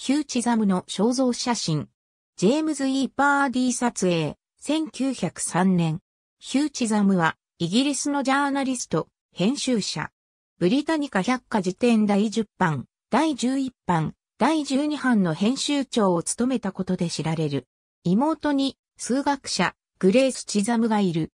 ヒューチザムの肖像写真。ジェームズ・イー・パーディ撮影、1903年。ヒューチザムは、イギリスのジャーナリスト、編集者。ブリタニカ百科事典第10版、第11版、第12版の編集長を務めたことで知られる。妹に、数学者、グレース・チザムがいる。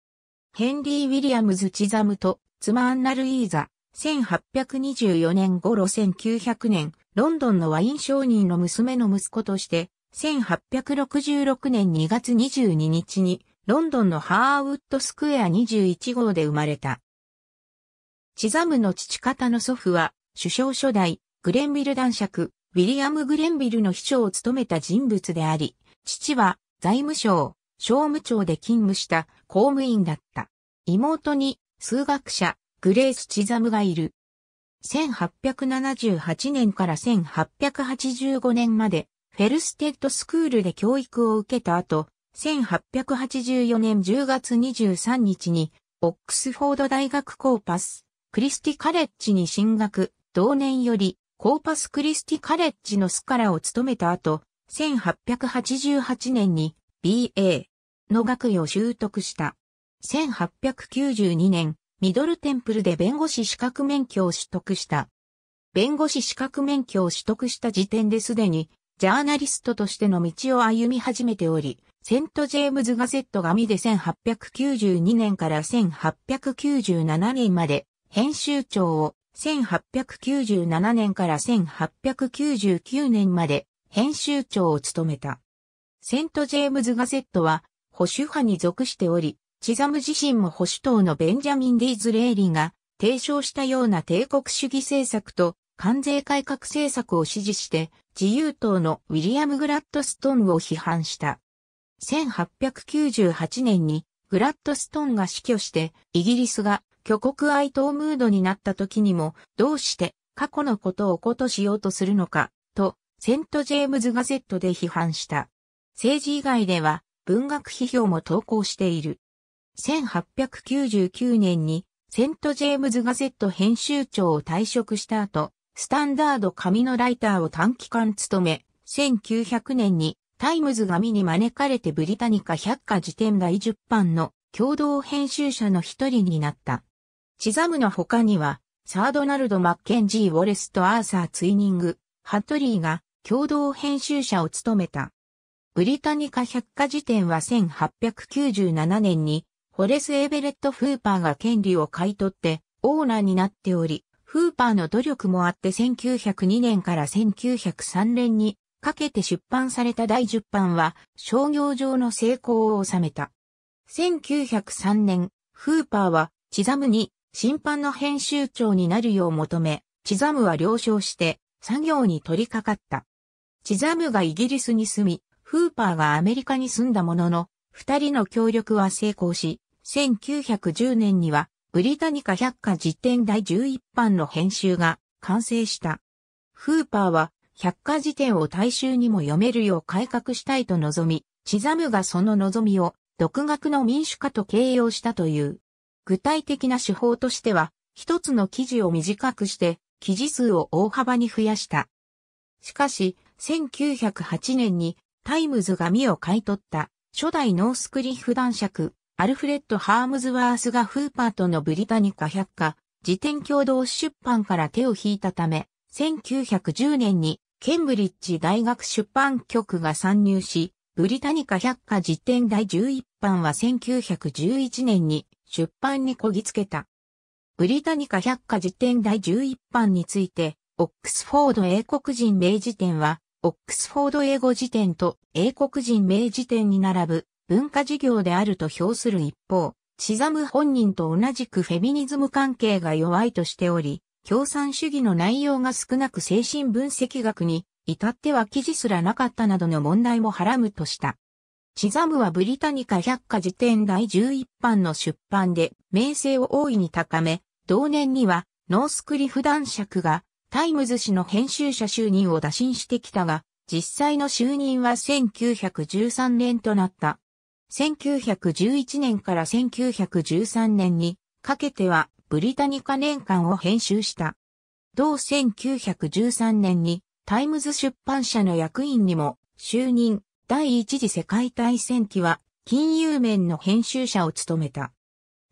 ヘンリー・ウィリアムズ・チザムと、妻アンナ・ルイーザ、1824年頃1900年、ロンドンのワイン商人の娘の息子として、1866年2月22日に、ロンドンのハーウッドスクエア21号で生まれた。チザムの父方の祖父は、首相初代、グレンビル男爵、ウィリアム・グレンビルの秘書を務めた人物であり、父は、財務省、商務庁で勤務した公務員だった。妹に、数学者、グレース・チザムがいる。1878年から1885年まで、フェルステッドスクールで教育を受けた後、1884年10月23日に、オックスフォード大学コーパス、クリスティカレッジに進学、同年より、コーパスクリスティカレッジのスカラを務めた後、1888年に BA の学位を習得した。1892年、ミドルテンプルで弁護士資格免許を取得した。弁護士資格免許を取得した時点ですでに、ジャーナリストとしての道を歩み始めており、セント・ジェームズ・ガゼット紙で1892年から1897年まで編集長を、1897年から1899年まで編集長を務めた。セント・ジェームズ・ガゼットは保守派に属しており、チザム自身も保守党のベンジャミン・ディーズ・レーリーが提唱したような帝国主義政策と関税改革政策を支持して自由党のウィリアム・グラッドストーンを批判した。1898年にグラッドストーンが死去してイギリスが挙国哀悼ムードになった時にもどうして過去のことをことしようとするのかとセント・ジェームズ・ガゼットで批判した。政治以外では文学批評も投稿している。1899年にセント・ジェームズ・ガゼット編集長を退職した後、スタンダード紙のライターを短期間務め、1900年にタイムズ紙に招かれてブリタニカ百科辞典第10版の共同編集者の一人になった。チザムの他には、サードナルド・マッケンジー・ウォレスとアーサー・ツイニング、ハットリーが共同編集者を務めた。ブリタニカ百科辞典は1897年にホレス・エベレット・フーパーが権利を買い取ってオーナーになっており、フーパーの努力もあって1902年から1903年にかけて出版された第10版は商業上の成功を収めた。1903年、フーパーはチザムに審判の編集長になるよう求め、チザムは了承して作業に取り掛かった。チザムがイギリスに住み、フーパーがアメリカに住んだものの、二人の協力は成功し、1910年には、ブリタニカ百科辞典第11版の編集が完成した。フーパーは、百科辞典を大衆にも読めるよう改革したいと望み、チザムがその望みを、独学の民主化と形容したという。具体的な手法としては、一つの記事を短くして、記事数を大幅に増やした。しかし、1908年にタイムズが身を買い取った初代ノースクリフ男爵アルフレッド・ハームズワースがフーパーとのブリタニカ百科、辞典共同出版から手を引いたため、1910年にケンブリッジ大学出版局が参入し、ブリタニカ百科辞典第11版は1911年に出版にこぎつけた。ブリタニカ百科辞典第11版について、オックスフォード英国人名辞典は、オックスフォード英語辞典と英国人名辞典に並ぶ文化事業であると評する一方、シザム本人と同じくフェミニズム関係が弱いとしており、共産主義の内容が少なく精神分析学に至っては記事すらなかったなどの問題もはらむとした。シザムはブリタニカ百科辞典第11版の出版で名声を大いに高め、同年にはノースクリフ男爵がタイムズ氏の編集者就任を打診してきたが、実際の就任は1913年となった。1911年から1913年にかけてはブリタニカ年間を編集した。同1913年にタイムズ出版社の役員にも就任第一次世界大戦期は金融面の編集者を務めた。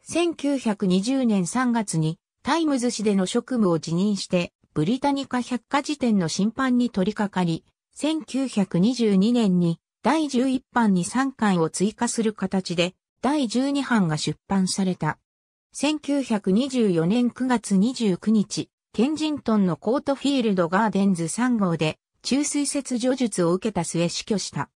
1920年3月にタイムズ市での職務を辞任してブリタニカ百科事典の審判に取り掛かり、1922年に第11版に3巻を追加する形で、第12版が出版された。1924年9月29日、ケンジントンのコートフィールドガーデンズ3号で、中水切除術を受けた末死去した。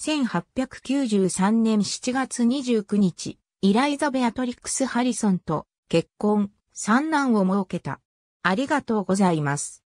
1893年7月29日、イライザ・ベアトリックス・ハリソンと結婚、三男を設けた。ありがとうございます。